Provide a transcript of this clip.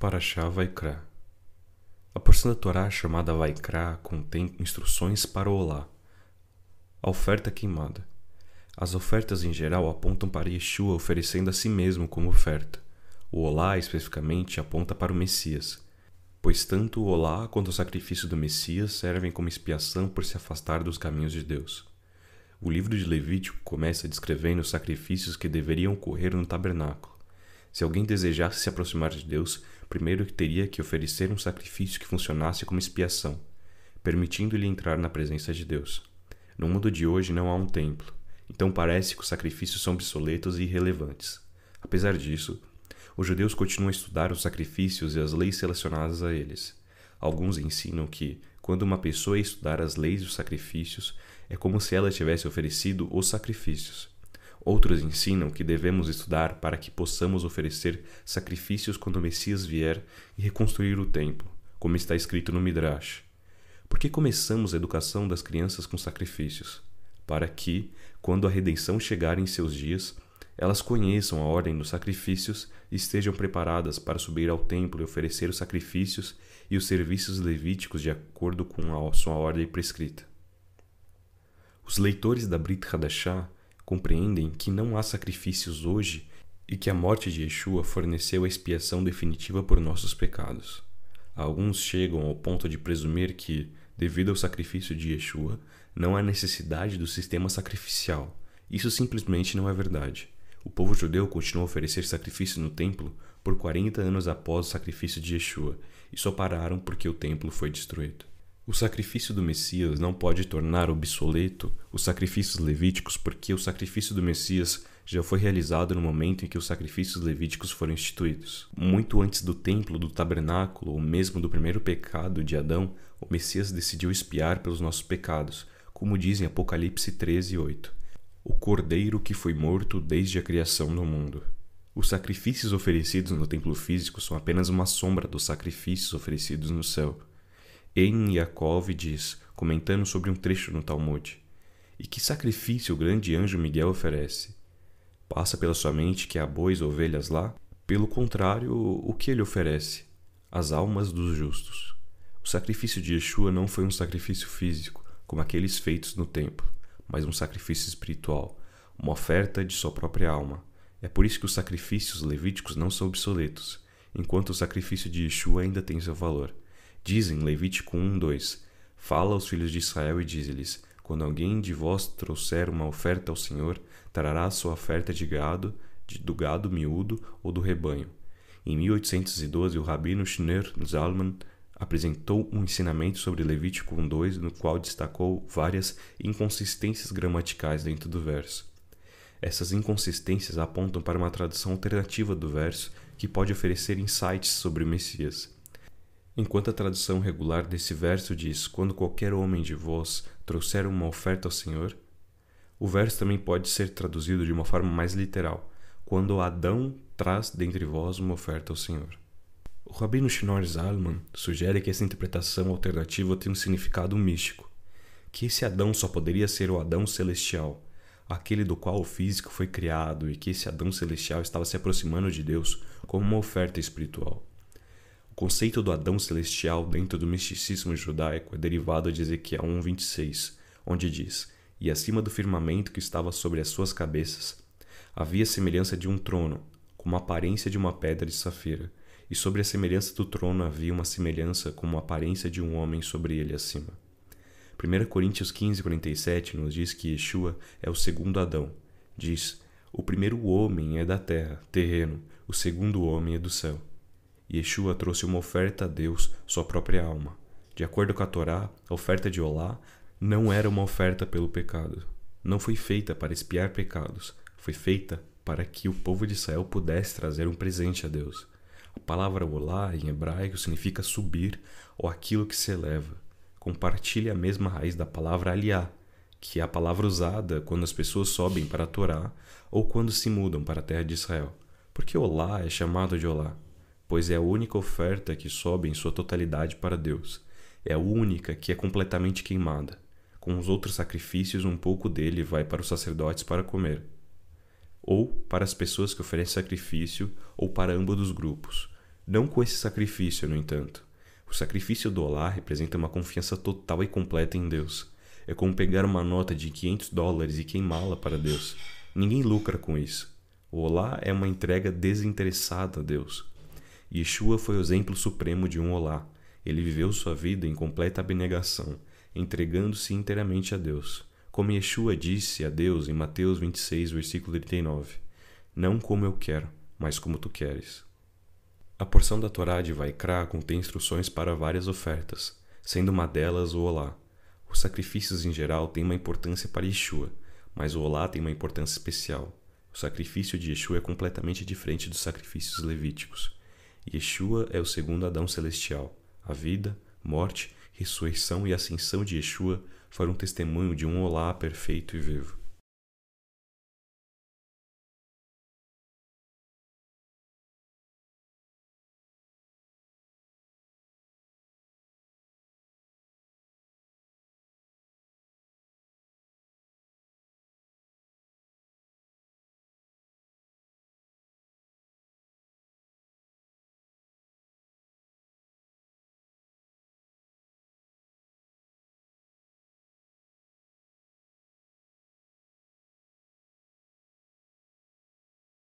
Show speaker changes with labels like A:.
A: Parashá Vaikra. A porção da Torá chamada Vaikra contém instruções para o Olá, a oferta queimada. As ofertas em geral apontam para Yeshua oferecendo a si mesmo como oferta. O Olá, especificamente, aponta para o Messias, pois tanto o Olá quanto o sacrifício do Messias servem como expiação por se afastar dos caminhos de Deus. O livro de Levítico começa descrevendo os sacrifícios que deveriam ocorrer no tabernáculo. Se alguém desejasse se aproximar de Deus, primeiro teria que oferecer um sacrifício que funcionasse como expiação, permitindo-lhe entrar na presença de Deus. No mundo de hoje não há um templo, então parece que os sacrifícios são obsoletos e irrelevantes. Apesar disso, os judeus continuam a estudar os sacrifícios e as leis relacionadas a eles. Alguns ensinam que, quando uma pessoa estudar as leis e os sacrifícios, é como se ela tivesse oferecido os sacrifícios. Outros ensinam que devemos estudar para que possamos oferecer sacrifícios quando o Messias vier e reconstruir o templo, como está escrito no Midrash. Por que começamos a educação das crianças com sacrifícios? Para que, quando a redenção chegar em seus dias, elas conheçam a ordem dos sacrifícios e estejam preparadas para subir ao templo e oferecer os sacrifícios e os serviços levíticos de acordo com a sua ordem prescrita. Os leitores da Brit Hadashah compreendem que não há sacrifícios hoje e que a morte de Yeshua forneceu a expiação definitiva por nossos pecados. Alguns chegam ao ponto de presumir que, devido ao sacrifício de Yeshua, não há necessidade do sistema sacrificial. Isso simplesmente não é verdade. O povo judeu continuou a oferecer sacrifício no templo por 40 anos após o sacrifício de Yeshua e só pararam porque o templo foi destruído. O sacrifício do Messias não pode tornar obsoleto os sacrifícios levíticos, porque o sacrifício do Messias já foi realizado no momento em que os sacrifícios levíticos foram instituídos. Muito antes do templo, do tabernáculo, ou mesmo do primeiro pecado de Adão, o Messias decidiu espiar pelos nossos pecados, como diz em Apocalipse 13, 8. O cordeiro que foi morto desde a criação do mundo. Os sacrifícios oferecidos no templo físico são apenas uma sombra dos sacrifícios oferecidos no céu. En Yaakov diz, comentando sobre um trecho no Talmud: E que sacrifício o grande anjo Miguel oferece? Passa pela sua mente que há bois ovelhas lá? Pelo contrário, o que ele oferece? As almas dos justos. O sacrifício de Yeshua não foi um sacrifício físico, como aqueles feitos no templo, mas um sacrifício espiritual, uma oferta de sua própria alma. É por isso que os sacrifícios levíticos não são obsoletos, enquanto o sacrifício de Yeshua ainda tem seu valor. Dizem Levítico 1, 2: Fala aos filhos de Israel e diz lhes Quando alguém de vós trouxer uma oferta ao Senhor, trará sua oferta de gado, de, do gado miúdo ou do rebanho. Em 1812, o rabino Schneur Zalman apresentou um ensinamento sobre Levítico 2, no qual destacou várias inconsistências gramaticais dentro do verso. Essas inconsistências apontam para uma tradução alternativa do verso que pode oferecer insights sobre o Messias. Enquanto a tradução regular desse verso diz: Quando qualquer homem de vós trouxer uma oferta ao Senhor, o verso também pode ser traduzido de uma forma mais literal: Quando Adão traz dentre vós uma oferta ao Senhor. O rabino Shnor Zalman sugere que essa interpretação alternativa tem um significado místico, que esse Adão só poderia ser o Adão celestial, aquele do qual o físico foi criado e que esse Adão celestial estava se aproximando de Deus como uma oferta espiritual conceito do Adão celestial dentro do misticismo judaico é derivado de Ezequiel 1:26, onde diz: "E acima do firmamento que estava sobre as suas cabeças havia semelhança de um trono, como a aparência de uma pedra de safira, e sobre a semelhança do trono havia uma semelhança como a aparência de um homem sobre ele acima." 1 Coríntios 15:47 nos diz que Yeshua é o segundo Adão. Diz: "O primeiro homem é da terra, terreno, o segundo homem é do céu." Yeshua trouxe uma oferta a Deus, sua própria alma. De acordo com a Torá, a oferta de Olá não era uma oferta pelo pecado. Não foi feita para espiar pecados, foi feita para que o povo de Israel pudesse trazer um presente a Deus. A palavra Olá em hebraico significa subir ou aquilo que se eleva. Compartilha a mesma raiz da palavra aliá, que é a palavra usada quando as pessoas sobem para a Torá ou quando se mudam para a terra de Israel. Por que Olá é chamado de Olá? pois é a única oferta que sobe em sua totalidade para Deus. É a única que é completamente queimada. Com os outros sacrifícios, um pouco dele vai para os sacerdotes para comer, ou para as pessoas que oferecem sacrifício, ou para ambos os grupos. Não com esse sacrifício, no entanto. O sacrifício do Olá representa uma confiança total e completa em Deus. É como pegar uma nota de 500 dólares e queimá-la para Deus. Ninguém lucra com isso. O Olá é uma entrega desinteressada a Deus. Yeshua foi o exemplo supremo de um olá. Ele viveu sua vida em completa abnegação, entregando-se inteiramente a Deus. Como Yeshua disse a Deus em Mateus 26, versículo 39: Não como eu quero, mas como tu queres. A porção da Torá de Vaikra contém instruções para várias ofertas, sendo uma delas o Olá. Os sacrifícios em geral têm uma importância para Yeshua, mas o Olá tem uma importância especial. O sacrifício de Yeshua é completamente diferente dos sacrifícios levíticos. Yeshua é o segundo Adão celestial. A vida, morte, ressurreição e ascensão de Yeshua foram testemunho de um Olá perfeito e vivo.